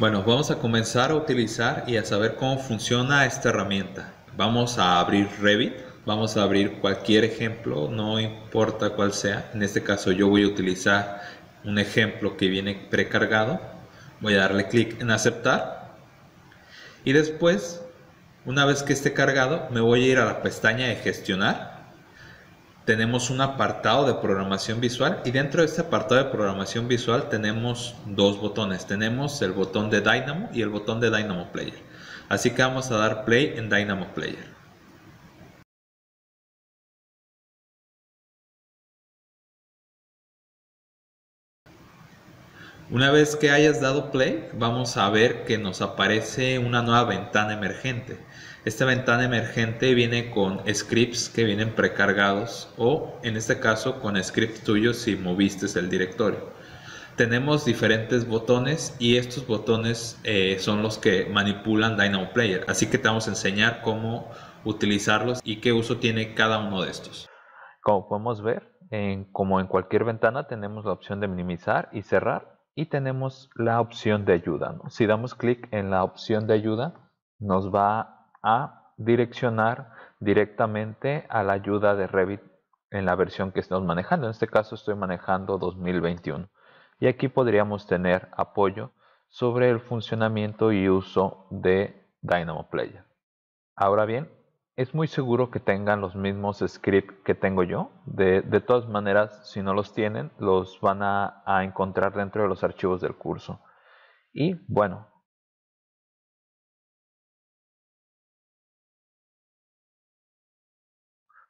Bueno, vamos a comenzar a utilizar y a saber cómo funciona esta herramienta. Vamos a abrir Revit, vamos a abrir cualquier ejemplo, no importa cuál sea. En este caso yo voy a utilizar un ejemplo que viene precargado. Voy a darle clic en aceptar. Y después, una vez que esté cargado, me voy a ir a la pestaña de gestionar tenemos un apartado de programación visual y dentro de este apartado de programación visual tenemos dos botones. Tenemos el botón de Dynamo y el botón de Dynamo Player. Así que vamos a dar play en Dynamo Player. Una vez que hayas dado play, vamos a ver que nos aparece una nueva ventana emergente. Esta ventana emergente viene con scripts que vienen precargados o en este caso con scripts tuyos si moviste el directorio. Tenemos diferentes botones y estos botones eh, son los que manipulan Dynamo Player, así que te vamos a enseñar cómo utilizarlos y qué uso tiene cada uno de estos. Como podemos ver, en, como en cualquier ventana tenemos la opción de minimizar y cerrar y tenemos la opción de ayuda. Si damos clic en la opción de ayuda, nos va a direccionar directamente a la ayuda de Revit en la versión que estamos manejando. En este caso estoy manejando 2021. Y aquí podríamos tener apoyo sobre el funcionamiento y uso de Dynamo Player. Ahora bien, es muy seguro que tengan los mismos scripts que tengo yo. De, todas maneras, si no los tienen, los van a encontrar dentro de los archivos del curso. Y bueno,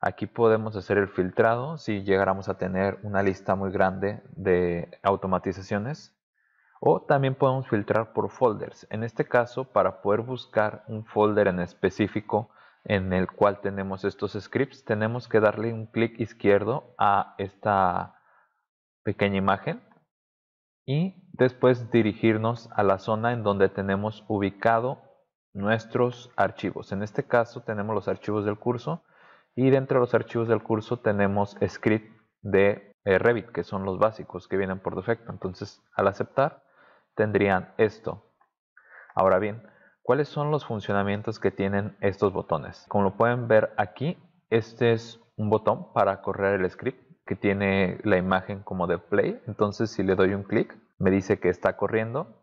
Aquí podemos hacer el filtrado si llegáramos a tener una lista muy grande de automatizaciones. O también podemos filtrar por folders. En este caso, para poder buscar un folder en específico en el cual tenemos estos scripts, tenemos que darle un clic izquierdo a esta pequeña imagen y después dirigirnos a la zona en donde tenemos ubicado nuestros archivos. En este caso tenemos los archivos del curso y dentro de los archivos del curso tenemos script de eh, Revit, que son los básicos que vienen por defecto. Entonces, al aceptar, tendrían esto. Ahora bien, ¿cuáles son los funcionamientos que tienen estos botones? Como lo pueden ver aquí, este es un botón para correr el script que tiene la imagen como de play. Entonces, si le doy un clic, me dice que está corriendo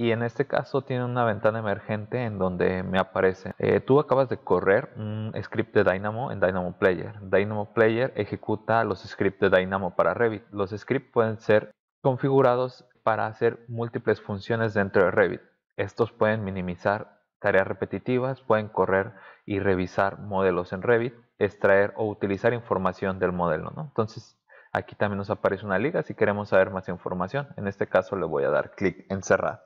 y en este caso tiene una ventana emergente en donde me aparece. Eh, tú acabas de correr un script de Dynamo en Dynamo Player. Dynamo Player ejecuta los scripts de Dynamo para Revit. Los scripts pueden ser configurados para hacer múltiples funciones dentro de Revit. Estos pueden minimizar tareas repetitivas, pueden correr y revisar modelos en Revit, extraer o utilizar información del modelo. Entonces, aquí también nos aparece una liga si queremos saber más información. En este caso le voy a dar clic en cerrar.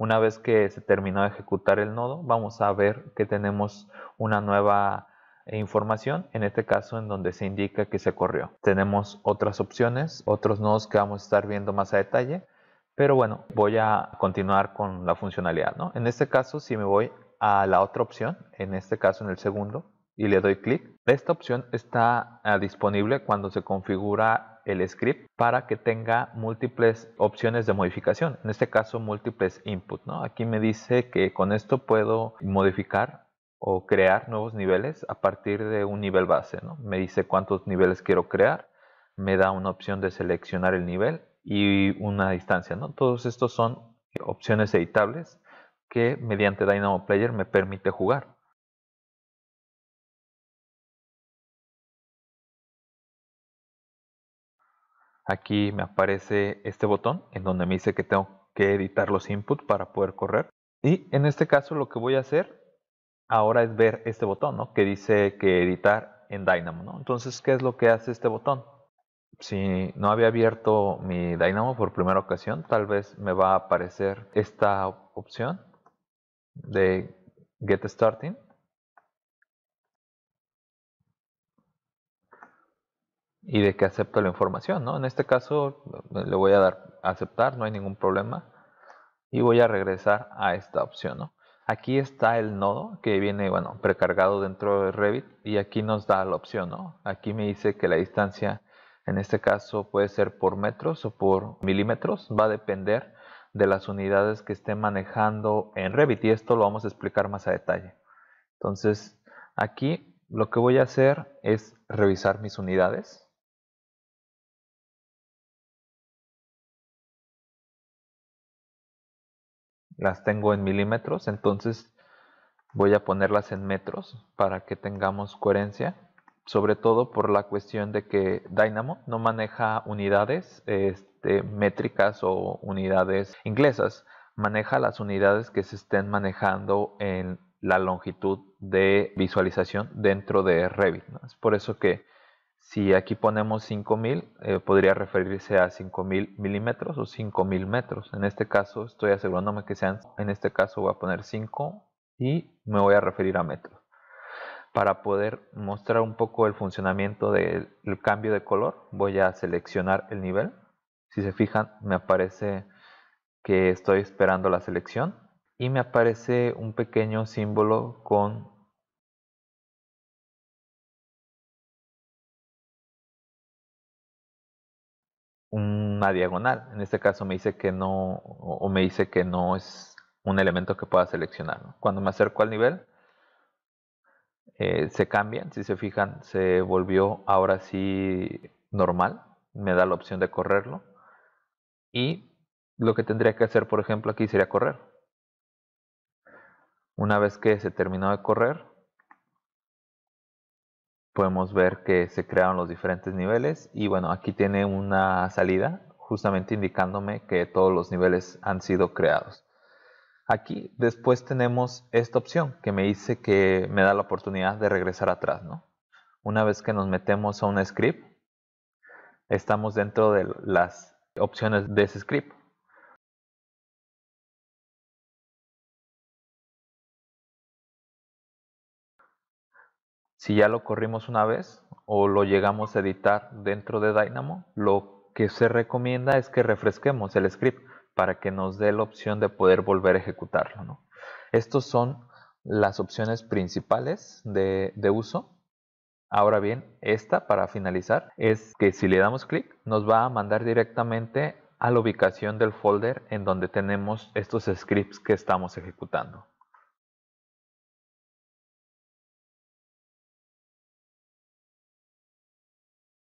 Una vez que se terminó de ejecutar el nodo, vamos a ver que tenemos una nueva eh, información, en este caso en donde se indica que se corrió. Tenemos otras opciones, otros nodos que vamos a estar viendo más a detalle, pero bueno, voy a continuar con la funcionalidad. En este caso, si me voy a la otra opción, en este caso en el segundo, y le doy clic, esta opción está ah, disponible cuando se configura el script para que tenga múltiples opciones de modificación, en este caso múltiples input. ¿no? Aquí me dice que con esto puedo modificar o crear nuevos niveles a partir de un nivel base. ¿no? Me dice cuántos niveles quiero crear, me da una opción de seleccionar el nivel y una distancia. ¿no? Todos estos son opciones editables que mediante Dynamo Player me permite jugar. Aquí me aparece este botón en donde me dice que tengo que editar los inputs para poder correr. Y en este caso lo que voy a hacer ahora es ver este botón que dice que editar en Dynamo. ¿no? Entonces, ¿qué es lo que hace este botón? Si no había abierto mi Dynamo por primera ocasión, tal vez me va a aparecer esta opción de Get Starting y de que acepto la información, ¿no? En este caso le voy a dar aceptar, no hay ningún problema y voy a regresar a esta opción, ¿no? Aquí está el nodo que viene, bueno, precargado dentro de Revit y aquí nos da la opción, ¿no? Aquí me dice que la distancia en este caso puede ser por metros o por milímetros, va a depender de las unidades que esté manejando en Revit y esto lo vamos a explicar más a detalle. Entonces, aquí lo que voy a hacer es revisar mis unidades las tengo en milímetros, entonces voy a ponerlas en metros para que tengamos coherencia, sobre todo por la cuestión de que Dynamo no maneja unidades este, métricas o unidades inglesas, maneja las unidades que se estén manejando en la longitud de visualización dentro de Revit. Es por eso que si aquí ponemos 5000, eh, podría referirse a 5000 milímetros o 5000 metros. En este caso, estoy asegurándome que sean, en este caso voy a poner 5 y me voy a referir a metros. Para poder mostrar un poco el funcionamiento del cambio de color, voy a seleccionar el nivel. Si se fijan, me aparece que estoy esperando la selección y me aparece un pequeño símbolo con una diagonal. En este caso me dice que no, o me dice que no es un elemento que pueda seleccionar. Cuando me acerco al nivel, eh, se cambian. Si se fijan, se volvió ahora sí normal. Me da la opción de correrlo. Y lo que tendría que hacer, por ejemplo, aquí sería correr. Una vez que se terminó de correr, podemos ver que se crearon los diferentes niveles y bueno, aquí tiene una salida justamente indicándome que todos los niveles han sido creados. Aquí después tenemos esta opción que me dice que me da la oportunidad de regresar atrás, ¿no? Una vez que nos metemos a un script, estamos dentro de las opciones de ese script. si ya lo corrimos una vez o lo llegamos a editar dentro de Dynamo, lo que se recomienda es que refresquemos el script para que nos dé la opción de poder volver a ejecutarlo. Estas Estos son las opciones principales de, uso. Ahora bien, esta para finalizar es que si le damos clic nos va a mandar directamente a la ubicación del folder en donde tenemos estos scripts que estamos ejecutando.